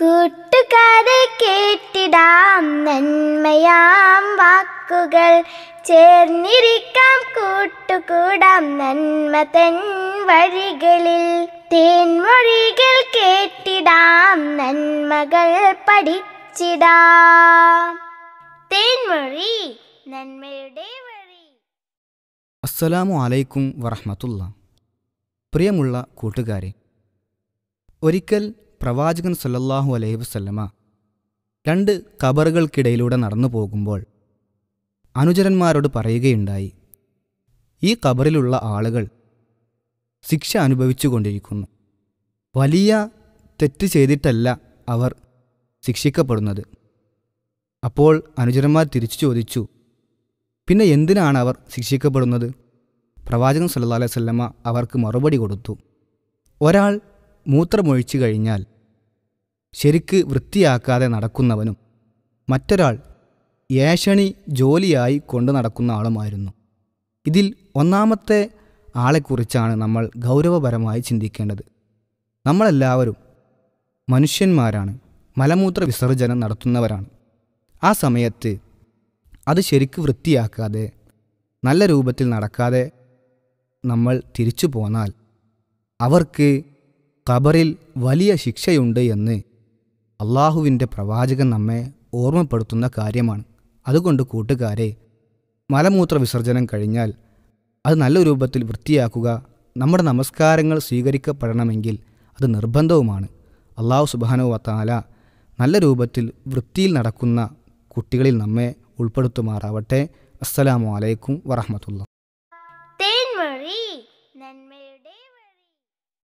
കൂട്ടുകാരെ കേട്ടിടാം നന്മയാം വാക്കുകൾ ചേർന്നിരിക്കാം കൂട്ടുകൂടാം നന്മ തൻ വഴികളിൽ തേൻമൊഴികൾ കേട്ടിടാം നന്മകൾ പഠിച്ചിടാം തേൻമൊഴി നന്മയുടെ വഴി അസ്സലാമു അലൈക്കും വറഹമത്തുള്ള പ്രിയമുള്ള കൂട്ടുകാരെ ഒരിക്കൽ പ്രവാചകൻ സല്ലല്ലാഹു അലൈഹി വസല്ലമ രണ്ട് കബറുകൾക്കിടയിലൂടെ നടന്നു പോകുമ്പോൾ അനുചരന്മാരോട് പറയുകയുണ്ടായി ഈ കബറിലുള്ള ആളുകൾ ശിക്ഷ അനുഭവിച്ചുകൊണ്ടിരിക്കുന്നു വലിയ തെറ്റ് ചെയ്തിട്ടല്ല അവർ ശിക്ഷിക്കപ്പെടുന്നത് അപ്പോൾ അനുചരന്മാർ തിരിച്ചു ചോദിച്ചു പിന്നെ എന്തിനാണ് അവർ ശിക്ഷിക്കപ്പെടുന്നത് പ്രവാചകൻ സല്ലാ അലൈവല്ല അവർക്ക് മറുപടി കൊടുത്തു ഒരാൾ മൂത്രമൊഴിച്ചു കഴിഞ്ഞാൽ ശരിക്ക് വൃത്തിയാക്കാതെ നടക്കുന്നവനും മറ്റൊരാൾ ഏഷണി ജോലിയായി കൊണ്ടു നടക്കുന്ന ആളുമായിരുന്നു ഇതിൽ ഒന്നാമത്തെ ആളെക്കുറിച്ചാണ് നമ്മൾ ഗൗരവപരമായി ചിന്തിക്കേണ്ടത് നമ്മളെല്ലാവരും മനുഷ്യന്മാരാണ് മലമൂത്ര വിസർജനം നടത്തുന്നവരാണ് ആ സമയത്ത് അത് ശരിക്ക് വൃത്തിയാക്കാതെ നല്ല രൂപത്തിൽ നടക്കാതെ നമ്മൾ തിരിച്ചു പോന്നാൽ അവർക്ക് ഖബറിൽ വലിയ ശിക്ഷയുണ്ട് എന്ന് അള്ളാഹുവിൻ്റെ പ്രവാചകൻ നമ്മെ ഓർമ്മപ്പെടുത്തുന്ന കാര്യമാണ് അതുകൊണ്ട് കൂട്ടുകാരെ മലമൂത്ര വിസർജനം കഴിഞ്ഞാൽ അത് നല്ല രൂപത്തിൽ വൃത്തിയാക്കുക നമ്മുടെ നമസ്കാരങ്ങൾ സ്വീകരിക്കപ്പെടണമെങ്കിൽ അത് നിർബന്ധവുമാണ് അള്ളാഹു സുബാനോ വത്താല നല്ല രൂപത്തിൽ വൃത്തിയിൽ നടക്കുന്ന കുട്ടികളിൽ നമ്മെ ഉൾപ്പെടുത്തുമാറാവട്ടെ അസ്സലാമു അലൈക്കും വറഹമത്തുള്ള നന്മയുടെ